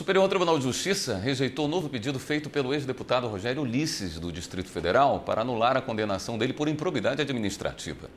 O Superior Tribunal de Justiça rejeitou o novo pedido feito pelo ex-deputado Rogério Ulisses, do Distrito Federal, para anular a condenação dele por improbidade administrativa.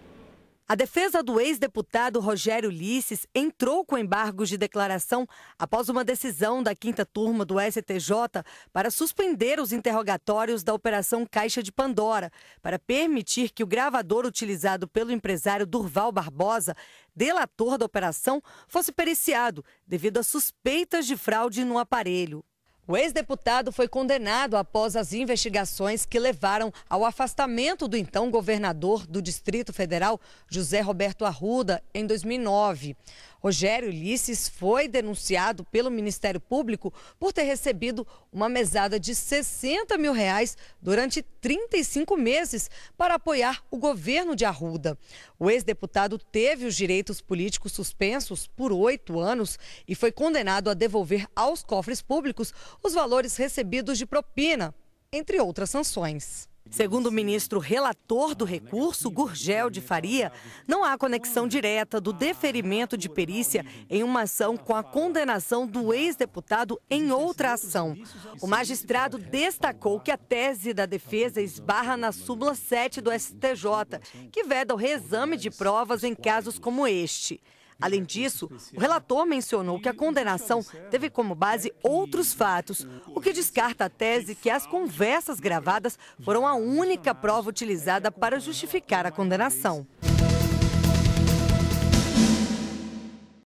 A defesa do ex-deputado Rogério Ulisses entrou com embargos de declaração após uma decisão da quinta turma do STJ para suspender os interrogatórios da Operação Caixa de Pandora, para permitir que o gravador utilizado pelo empresário Durval Barbosa, delator da operação, fosse periciado devido a suspeitas de fraude no aparelho. O ex-deputado foi condenado após as investigações que levaram ao afastamento do então governador do Distrito Federal, José Roberto Arruda, em 2009. Rogério Ulisses foi denunciado pelo Ministério Público por ter recebido uma mesada de 60 mil reais durante 35 meses para apoiar o governo de Arruda. O ex-deputado teve os direitos políticos suspensos por oito anos e foi condenado a devolver aos cofres públicos os valores recebidos de propina, entre outras sanções. Segundo o ministro relator do recurso, Gurgel de Faria, não há conexão direta do deferimento de perícia em uma ação com a condenação do ex-deputado em outra ação. O magistrado destacou que a tese da defesa esbarra na súmula 7 do STJ, que veda o reexame de provas em casos como este. Além é disso, o relator mencionou que a condenação teve como base outros fatos, o que descarta a tese que as conversas gravadas foram a única prova utilizada para justificar a condenação.